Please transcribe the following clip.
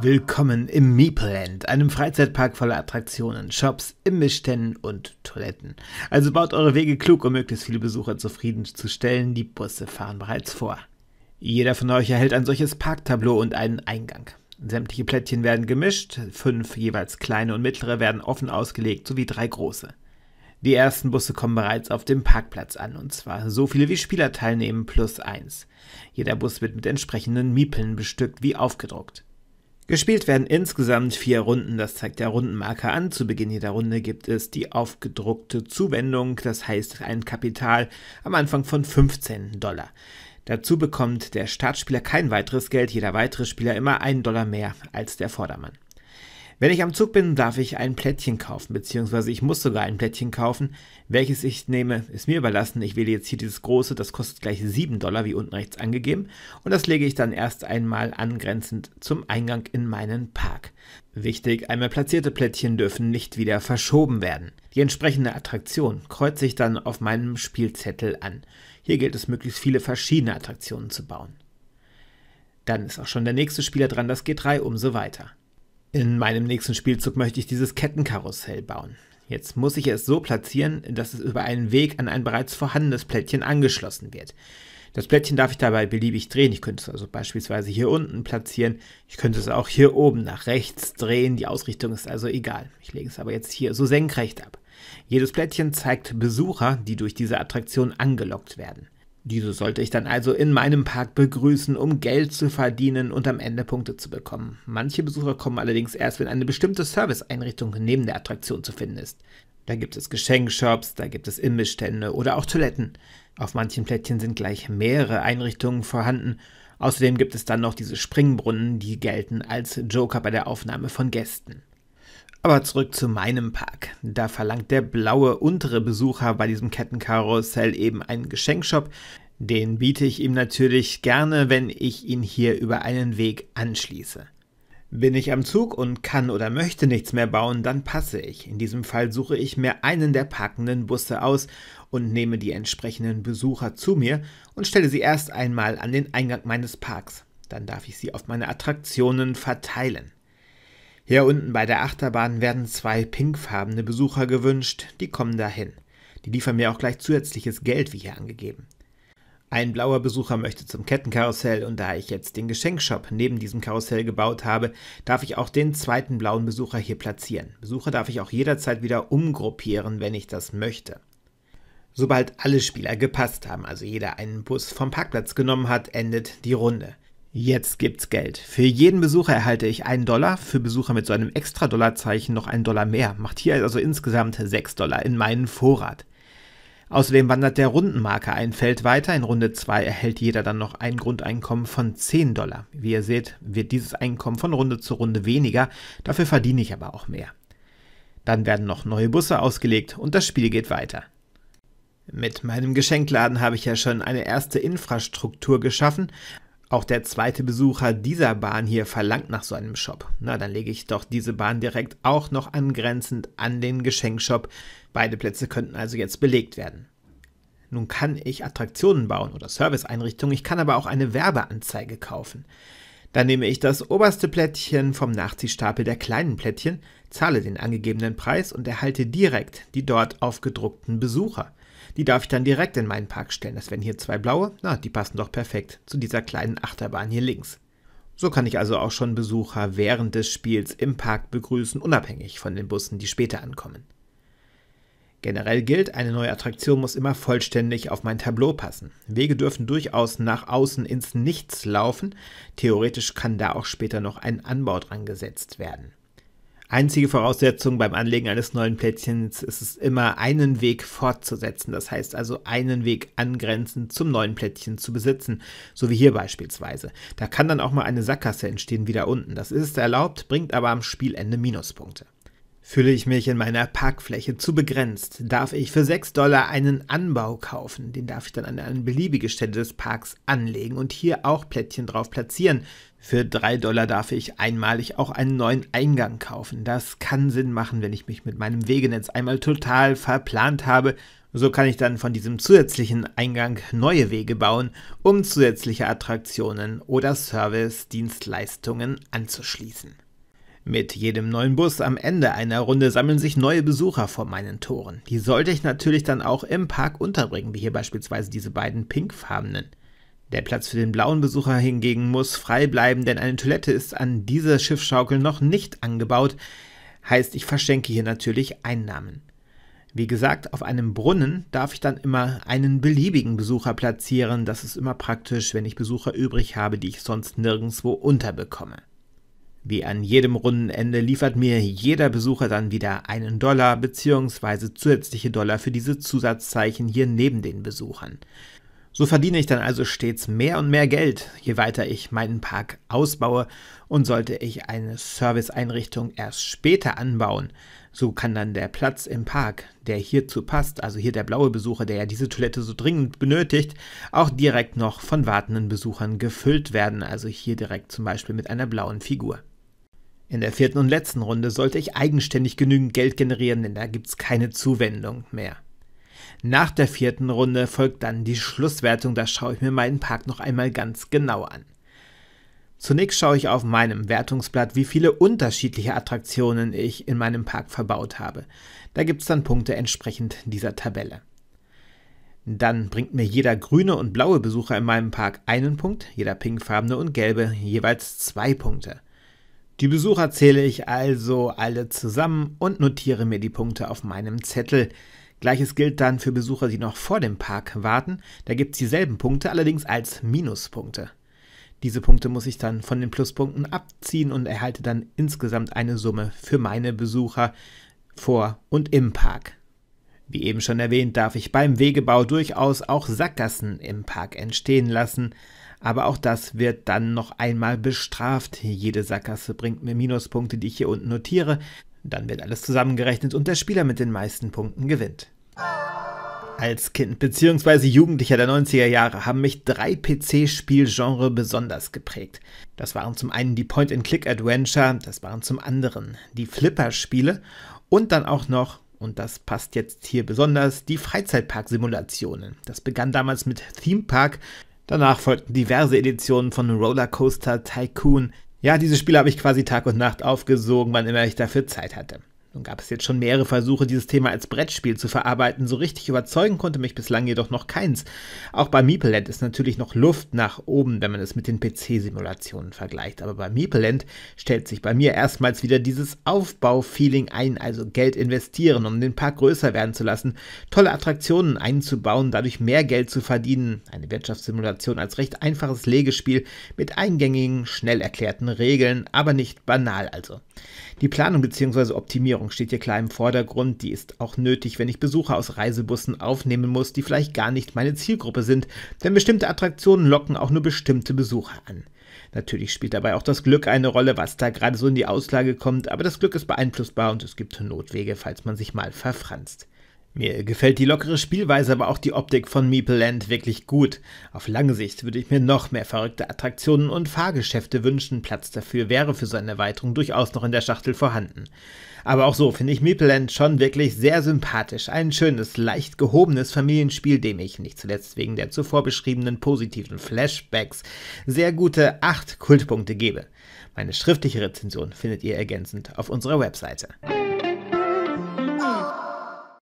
Willkommen im Meepland, einem Freizeitpark voller Attraktionen, Shops, Imbissständen und Toiletten. Also baut eure Wege klug, um möglichst viele Besucher zufriedenzustellen. Die Busse fahren bereits vor. Jeder von euch erhält ein solches Parktableau und einen Eingang. Sämtliche Plättchen werden gemischt, fünf jeweils kleine und mittlere werden offen ausgelegt sowie drei große. Die ersten Busse kommen bereits auf dem Parkplatz an, und zwar so viele wie Spieler teilnehmen plus eins. Jeder Bus wird mit entsprechenden Miepeln bestückt wie aufgedruckt. Gespielt werden insgesamt vier Runden, das zeigt der Rundenmarker an. Zu Beginn jeder Runde gibt es die aufgedruckte Zuwendung, das heißt ein Kapital am Anfang von 15 Dollar. Dazu bekommt der Startspieler kein weiteres Geld, jeder weitere Spieler immer einen Dollar mehr als der Vordermann. Wenn ich am Zug bin, darf ich ein Plättchen kaufen, beziehungsweise ich muss sogar ein Plättchen kaufen. Welches ich nehme, ist mir überlassen. Ich wähle jetzt hier dieses große, das kostet gleich 7 Dollar, wie unten rechts angegeben. Und das lege ich dann erst einmal angrenzend zum Eingang in meinen Park. Wichtig, einmal platzierte Plättchen dürfen nicht wieder verschoben werden. Die entsprechende Attraktion kreuze ich dann auf meinem Spielzettel an. Hier gilt es, möglichst viele verschiedene Attraktionen zu bauen. Dann ist auch schon der nächste Spieler dran, das G3 umso weiter. In meinem nächsten Spielzug möchte ich dieses Kettenkarussell bauen. Jetzt muss ich es so platzieren, dass es über einen Weg an ein bereits vorhandenes Plättchen angeschlossen wird. Das Plättchen darf ich dabei beliebig drehen. Ich könnte es also beispielsweise hier unten platzieren. Ich könnte es auch hier oben nach rechts drehen. Die Ausrichtung ist also egal. Ich lege es aber jetzt hier so senkrecht ab. Jedes Plättchen zeigt Besucher, die durch diese Attraktion angelockt werden. Diese sollte ich dann also in meinem Park begrüßen, um Geld zu verdienen und am Ende Punkte zu bekommen. Manche Besucher kommen allerdings erst, wenn eine bestimmte Serviceeinrichtung neben der Attraktion zu finden ist. Da gibt es Geschenkshops, da gibt es Imbestände oder auch Toiletten. Auf manchen Plättchen sind gleich mehrere Einrichtungen vorhanden. Außerdem gibt es dann noch diese Springbrunnen, die gelten als Joker bei der Aufnahme von Gästen. Aber zurück zu meinem Park. Da verlangt der blaue untere Besucher bei diesem Kettenkarussell eben einen Geschenkshop. Den biete ich ihm natürlich gerne, wenn ich ihn hier über einen Weg anschließe. Bin ich am Zug und kann oder möchte nichts mehr bauen, dann passe ich. In diesem Fall suche ich mir einen der parkenden Busse aus und nehme die entsprechenden Besucher zu mir und stelle sie erst einmal an den Eingang meines Parks. Dann darf ich sie auf meine Attraktionen verteilen. Hier unten bei der Achterbahn werden zwei pinkfarbene Besucher gewünscht, die kommen dahin. Die liefern mir auch gleich zusätzliches Geld, wie hier angegeben. Ein blauer Besucher möchte zum Kettenkarussell und da ich jetzt den Geschenkshop neben diesem Karussell gebaut habe, darf ich auch den zweiten blauen Besucher hier platzieren. Besucher darf ich auch jederzeit wieder umgruppieren, wenn ich das möchte. Sobald alle Spieler gepasst haben, also jeder einen Bus vom Parkplatz genommen hat, endet die Runde. Jetzt gibt's Geld. Für jeden Besucher erhalte ich einen Dollar, für Besucher mit so einem extra Dollarzeichen noch einen Dollar mehr. Macht hier also insgesamt 6 Dollar in meinen Vorrat. Außerdem wandert der Rundenmarker ein Feld weiter. In Runde 2 erhält jeder dann noch ein Grundeinkommen von 10 Dollar. Wie ihr seht, wird dieses Einkommen von Runde zu Runde weniger, dafür verdiene ich aber auch mehr. Dann werden noch neue Busse ausgelegt und das Spiel geht weiter. Mit meinem Geschenkladen habe ich ja schon eine erste Infrastruktur geschaffen, auch der zweite Besucher dieser Bahn hier verlangt nach so einem Shop. Na, dann lege ich doch diese Bahn direkt auch noch angrenzend an den Geschenkshop. Beide Plätze könnten also jetzt belegt werden. Nun kann ich Attraktionen bauen oder Serviceeinrichtungen, ich kann aber auch eine Werbeanzeige kaufen. Dann nehme ich das oberste Plättchen vom Nachziehstapel der kleinen Plättchen, zahle den angegebenen Preis und erhalte direkt die dort aufgedruckten Besucher. Die darf ich dann direkt in meinen Park stellen. Das wären hier zwei blaue. Na, die passen doch perfekt zu dieser kleinen Achterbahn hier links. So kann ich also auch schon Besucher während des Spiels im Park begrüßen, unabhängig von den Bussen, die später ankommen. Generell gilt, eine neue Attraktion muss immer vollständig auf mein Tableau passen. Wege dürfen durchaus nach außen ins Nichts laufen. Theoretisch kann da auch später noch ein Anbau dran gesetzt werden. Einzige Voraussetzung beim Anlegen eines neuen Plättchens ist es immer, einen Weg fortzusetzen. Das heißt also, einen Weg angrenzend zum neuen Plättchen zu besitzen, so wie hier beispielsweise. Da kann dann auch mal eine Sackgasse entstehen, wieder unten. Das ist erlaubt, bringt aber am Spielende Minuspunkte. Fühle ich mich in meiner Parkfläche zu begrenzt, darf ich für 6 Dollar einen Anbau kaufen. Den darf ich dann an eine beliebige Stelle des Parks anlegen und hier auch Plättchen drauf platzieren. Für 3 Dollar darf ich einmalig auch einen neuen Eingang kaufen. Das kann Sinn machen, wenn ich mich mit meinem Wegenetz einmal total verplant habe. So kann ich dann von diesem zusätzlichen Eingang neue Wege bauen, um zusätzliche Attraktionen oder Service-Dienstleistungen anzuschließen. Mit jedem neuen Bus am Ende einer Runde sammeln sich neue Besucher vor meinen Toren. Die sollte ich natürlich dann auch im Park unterbringen, wie hier beispielsweise diese beiden pinkfarbenen. Der Platz für den blauen Besucher hingegen muss frei bleiben, denn eine Toilette ist an dieser Schiffschaukel noch nicht angebaut, heißt ich verschenke hier natürlich Einnahmen. Wie gesagt, auf einem Brunnen darf ich dann immer einen beliebigen Besucher platzieren, das ist immer praktisch, wenn ich Besucher übrig habe, die ich sonst nirgendwo unterbekomme. Wie an jedem Rundenende liefert mir jeder Besucher dann wieder einen Dollar bzw. zusätzliche Dollar für diese Zusatzzeichen hier neben den Besuchern. So verdiene ich dann also stets mehr und mehr Geld, je weiter ich meinen Park ausbaue und sollte ich eine Serviceeinrichtung erst später anbauen, so kann dann der Platz im Park, der hierzu passt, also hier der blaue Besucher, der ja diese Toilette so dringend benötigt, auch direkt noch von wartenden Besuchern gefüllt werden, also hier direkt zum Beispiel mit einer blauen Figur. In der vierten und letzten Runde sollte ich eigenständig genügend Geld generieren, denn da gibt es keine Zuwendung mehr. Nach der vierten Runde folgt dann die Schlusswertung, da schaue ich mir meinen Park noch einmal ganz genau an. Zunächst schaue ich auf meinem Wertungsblatt, wie viele unterschiedliche Attraktionen ich in meinem Park verbaut habe. Da gibt es dann Punkte entsprechend dieser Tabelle. Dann bringt mir jeder grüne und blaue Besucher in meinem Park einen Punkt, jeder pinkfarbene und gelbe jeweils zwei Punkte. Die Besucher zähle ich also alle zusammen und notiere mir die Punkte auf meinem Zettel. Gleiches gilt dann für Besucher, die noch vor dem Park warten. Da gibt es dieselben Punkte, allerdings als Minuspunkte. Diese Punkte muss ich dann von den Pluspunkten abziehen und erhalte dann insgesamt eine Summe für meine Besucher vor und im Park. Wie eben schon erwähnt, darf ich beim Wegebau durchaus auch Sackgassen im Park entstehen lassen. Aber auch das wird dann noch einmal bestraft. Jede Sackgasse bringt mir Minuspunkte, die ich hier unten notiere. Dann wird alles zusammengerechnet und der Spieler mit den meisten Punkten gewinnt. Als Kind bzw. Jugendlicher der 90er Jahre haben mich drei PC-Spielgenre besonders geprägt. Das waren zum einen die Point-and-Click-Adventure, das waren zum anderen die Flipper-Spiele und dann auch noch, und das passt jetzt hier besonders, die Freizeitpark-Simulationen. Das begann damals mit Theme Park Danach folgten diverse Editionen von Rollercoaster Tycoon. Ja, diese Spiele habe ich quasi Tag und Nacht aufgesogen, wann immer ich dafür Zeit hatte. Nun gab es jetzt schon mehrere Versuche, dieses Thema als Brettspiel zu verarbeiten. So richtig überzeugen konnte mich bislang jedoch noch keins. Auch bei Meepleland ist natürlich noch Luft nach oben, wenn man es mit den PC-Simulationen vergleicht. Aber bei Meepleland stellt sich bei mir erstmals wieder dieses Aufbau-Feeling ein, also Geld investieren, um den Park größer werden zu lassen, tolle Attraktionen einzubauen, dadurch mehr Geld zu verdienen. Eine Wirtschaftssimulation als recht einfaches Legespiel mit eingängigen, schnell erklärten Regeln, aber nicht banal also. Die Planung bzw. Optimierung Versorgung steht hier klar im Vordergrund. Die ist auch nötig, wenn ich Besucher aus Reisebussen aufnehmen muss, die vielleicht gar nicht meine Zielgruppe sind, denn bestimmte Attraktionen locken auch nur bestimmte Besucher an. Natürlich spielt dabei auch das Glück eine Rolle, was da gerade so in die Auslage kommt, aber das Glück ist beeinflussbar und es gibt Notwege, falls man sich mal verfranst. Mir gefällt die lockere Spielweise, aber auch die Optik von Meeple Land wirklich gut. Auf lange Sicht würde ich mir noch mehr verrückte Attraktionen und Fahrgeschäfte wünschen. Platz dafür wäre für so eine Erweiterung durchaus noch in der Schachtel vorhanden. Aber auch so finde ich Meeple Land schon wirklich sehr sympathisch. Ein schönes, leicht gehobenes Familienspiel, dem ich nicht zuletzt wegen der zuvor beschriebenen positiven Flashbacks sehr gute 8 Kultpunkte gebe. Meine schriftliche Rezension findet ihr ergänzend auf unserer Webseite.